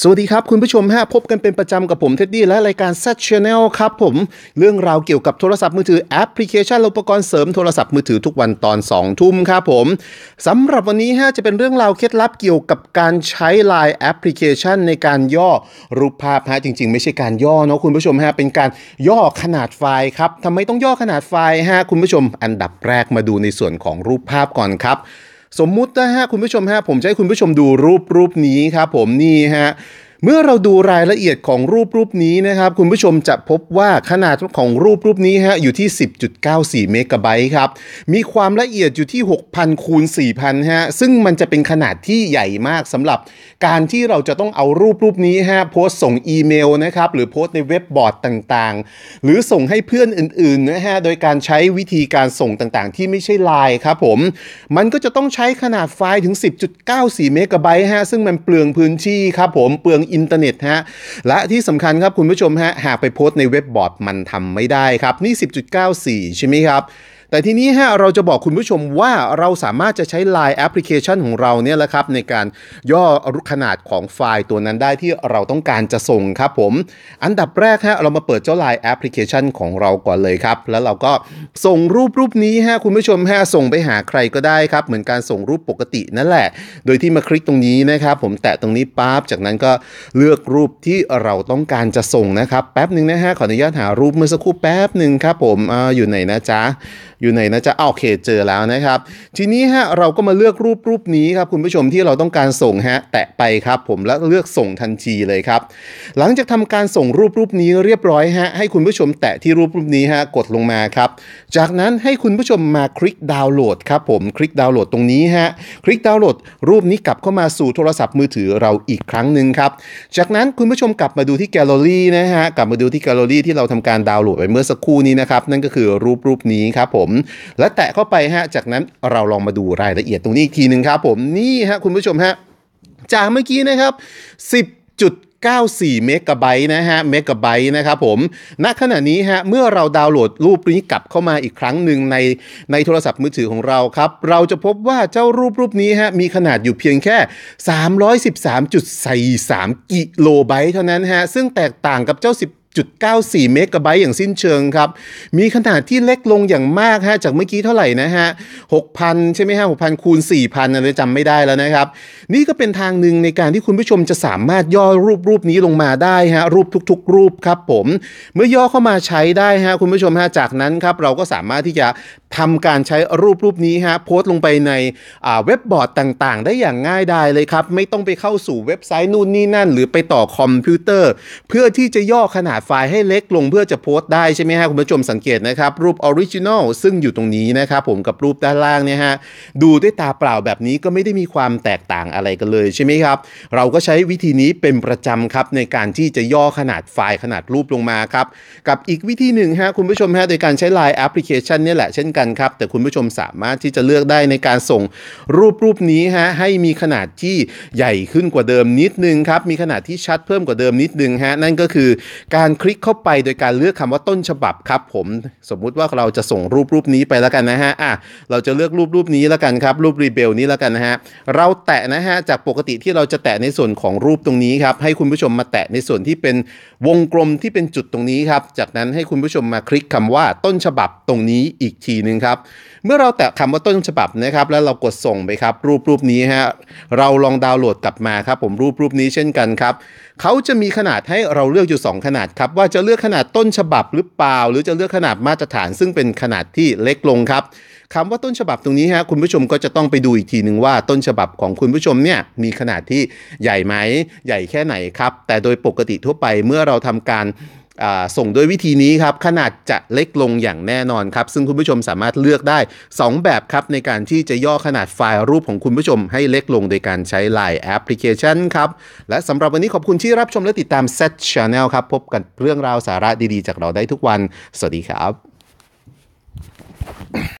สวัสดีครับ คุณผู้ชมฮะพบกันเป็นประจำกับผมเท็ดดี้และรายการ Z Channel ครับผม เรื่องราวเกี่ยวกับโทรศัพท์มือถือแอปพลิเคชันอุปกรณ์เสริมโทรศัพท์มือถือทุกวันตอน 2 ทุ่มครับผม สำหรับวันนี้ฮะจะเป็นเรื่องราวเคล็ดลับเกี่ยวกับการใช้ไลน์แอปพลิเคชัน ในการย่อรูปภาพฮะจริงๆไม่ใช่การย่อเนาะคุณผู้ชมฮะเป็นการย่อขนาดไฟล์ครับทำไมต้องย่อขนาดไฟล์ฮะคุณผู้ชมอันดับแรกมาดูในส่วนของรูปภาพก่อนครับสมมุตินะฮะคุณผู้ชมฮะผมจะให้คุณผู้ชมดูรูปรูปนี้ครับ ผมนี่ฮะเมื่อเราดูรายละเอียดของรูปรูปนี้นะครับ คุณผู้ชมจะพบว่าขนาดของรูปรูปนี้ฮะอยู่ที่ 10.94 เมกะไบต์ครับ มีความละเอียดอยู่ที่ 6,000 คูณ 4,000 ฮะซึ่งมันจะเป็นขนาดที่ใหญ่มากสำหรับการที่เราจะต้องเอารูปรูปนี้ฮะโพสส่งอีเมลนะครับหรือโพสในเว็บบอร์ดต่างๆ หรือส่งให้เพื่อนอื่นๆนะฮะโดยการใช้วิธีการส่งต่างๆ ที่ไม่ใช่ไลน์ครับผมมันก็จะต้องใช้ขนาดไฟล์ถึง 10.94 เมกะไบต์ฮะซึ่งมันเปลืองพื้นที่ครับผมเปลืองอินเทอร์เน็ตฮะ และที่สำคัญครับคุณผู้ชมฮะ หากไปโพสต์ในเว็บบอร์ดมันทำไม่ได้ครับ นี่ 10.94 ใช่ไหมครับแต่ทีนี้ฮะเราจะบอกคุณผู้ชมว่าเราสามารถจะใช้ Line แอปพลิเคชันของเราเนี่ยแหละครับในการย่อขนาดของไฟล์ตัวนั้นได้ที่เราต้องการจะส่งครับผมอันดับแรกฮะเรามาเปิดเจ้า Line แอปพลิเคชันของเราก่อนเลยครับแล้วเราก็ส่งรูปรูปนี้ฮะคุณผู้ชมฮะส่งไปหาใครก็ได้ครับ เหมือนการส่งรูปปกตินั่นแหละ โดยที่มาคลิกตรงนี้นะครับผมแตะตรงนี้ปั๊บจากนั้นก็เลือกรูปที่เราต้องการจะส่งนะครับ แป๊บหนึ่งนะฮะขออนุญาตหารูปเมื่อสักครู่แป๊บหนึ่งครับผมออยู่ไหนนะจ๊ะอยู่ไหนนะจ๊ะเอาโอเคเจอแล้วนะครับ ทีนี้ฮะเราก็มาเลือกรูปรูปนี้ครับ คุณผู้ชมที่เราต้องการส่งฮะแตะไปครับผมแล้วเลือกส่งทันทีเลยครับ หลังจากทำการส่งรูปรูปนี้เรียบร้อยฮะให้คุณผู้ชมแตะที่รูปรูปนี้ฮะกดลงมาครับ จากนั้นให้คุณผู้ชมมาคลิกดาวน์โหลดครับ ผมคลิกดาวน์โหลดตรงนี้ฮะคลิกดาวน์โหลดรูปนี้กลับเข้ามาสู่โทรศัพท์มือถือเราอีกครั้งหนึ่งครับจากนั้นคุณผู้ชมกลับมาดูที่แกลเลอรี่นะฮะกลับมาดูที่แกลเลอรี่ที่เราทำการดาวน์โหลดไปเมื่อสักครู่นี้นะครับนั่นก็คือรูปรูปนี้ครับผมและแตะเข้าไปฮะ จากนั้นเราลองมาดูรายละเอียดตรงนี้อีกทีหนึ่งครับผมนี่ฮะคุณผู้ชมฮะจากเมื่อกี้นะครับ 10.94 เมกะไบต์นะฮะ เมกะไบต์นะครับผม ณขณะนี้ฮะ เมื่อเราดาวน์โหลดรูปนี้กลับเข้ามาอีกครั้งหนึ่งในในโทรศัพท์มือถือของเราครับ เราจะพบว่าเจ้ารูปรูปนี้ฮะมีขนาดอยู่เพียงแค่ 313.43กิโลไบต์เท่านั้นฮะ ซึ่งแตกต่างกับเจ้า1.94เมกะไบต์อย่างสิ้นเชิงครับ มีขนาดที่เล็กลงอย่างมากฮะจากเมื่อกี้เท่าไหร่นะฮะ 6,000 ใช่ไหมฮะ6,000คูณ4,000อะไรจำไม่ได้แล้วนะครับ นี่ก็เป็นทางหนึ่งในการที่คุณผู้ชมจะสามารถย่อรูปรูปนี้ลงมาได้ฮะ รูปทุกๆรูปครับผม เมื่อย่อเข้ามาใช้ได้ฮะ คุณผู้ชมฮะ จากนั้นครับ เราก็สามารถที่จะทำการใช้รูปรูปนี้ฮะโพสต์ลงไปในเว็บบอร์ดต่าง ๆ ได้อย่างง่ายดายเลยครับไม่ต้องไปเข้าสู่เว็บไซต์นู่นนี่นั่น หรือไปต่อคอมพิวเตอร์ เพื่อที่จะย่อขนาดไฟล์ให้เล็กลงเพื่อจะโพสต์ได้ใช่ไหมฮะคุณผู้ชมสังเกตนะครับ รูปออริจินอลซึ่งอยู่ตรงนี้นะครับ ผมกับรูปด้านล่างเนี่ยฮะดูด้วยตาเปล่าแบบนี้ก็ไม่ได้มีความแตกต่างอะไรกันเลยใช่ไหมครับ เราก็ใช้วิธีนี้เป็นประจำครับในการที่จะย่อขนาดไฟล์ขนาดรูปลงมาครับ กับอีกวิธีหนึ่งฮะคุณผู้ชมฮะโดยการใช้ไลน์แอปพลิเคชันนี่แหละเช่นกันครับ แต่คุณผู้ชมสามารถที่จะเลือกได้ในการส่งรูปรูปนี้ฮะให้มีขนาดที่ใหญ่ขึ้นกว่าเดิมนิดนึงครับมีขนาดที่ชัดเพิ่มกว่าเดิมนิดนึงฮะนั่นก็คือการคลิกเข้าไปโดยการเลือกคำว่าต้นฉบับครับ ผมสมมุติว่าเราจะส่งรูปรูปนี้ไปแล้วกันนะฮะอ่ะเราจะเลือกรูปรูปนี้แล้วกันครับรูปรีเบลนี้แล้วกันนะฮะเราแตะนะฮะ จากปกติที่เราจะแตะในส่วนของรูปตรงนี้ครับ ให้คุณผู้ชมมาแตะในส่วนที่เป็นวงกลมที่เป็นจุดตรงนี้ครับ จากนั้นให้คุณผู้ชมมาคลิกคำว่าต้นฉบับตรงนี้อีกทีนึงครับเมื่อเราแตะคำว่าต้นฉบับนะครับ แล้วเรากดส่งไปครับ รูปรูปนี้ฮะเราลองดาวน์โหลดกลับมาครับผมรูปรูปนี้เช่นกันครับเขาจะมีขนาดให้เราเลือกอยู่ 2 ขนาดครับับว่าจะเลือกขนาดต้นฉบับหรือเปล่า หรือจะเลือกขนาดมาตรฐานซึ่งเป็นขนาดที่เล็กลงครับคำว่าต้นฉบับตรงนี้ฮะคุณผู้ชมก็จะต้องไปดูอีกทีหนึ่งว่า ต้นฉบับของคุณผู้ชมเนี่ยมีขนาดที่ใหญ่ไหมใหญ่แค่ไหนครับแต่โดยปกติทั่วไปเมื่อเราทำการส่งด้วยวิธีนี้ครับขนาดจะเล็กลงอย่างแน่นอนครับ ซึ่งคุณผู้ชมสามารถเลือกได้ 2 แบบครับ ในการที่จะย่อขนาดไฟล์รูปของคุณผู้ชมให้เล็กลงโดยการใช้ไลน์แอปพลิเคชันครับและสำหรับวันนี้ขอบคุณที่รับชมและติดตาม Set Channel ครับพบกันเรื่องราวสาระดีๆ จากเราได้ทุกวัน สวัสดีครับ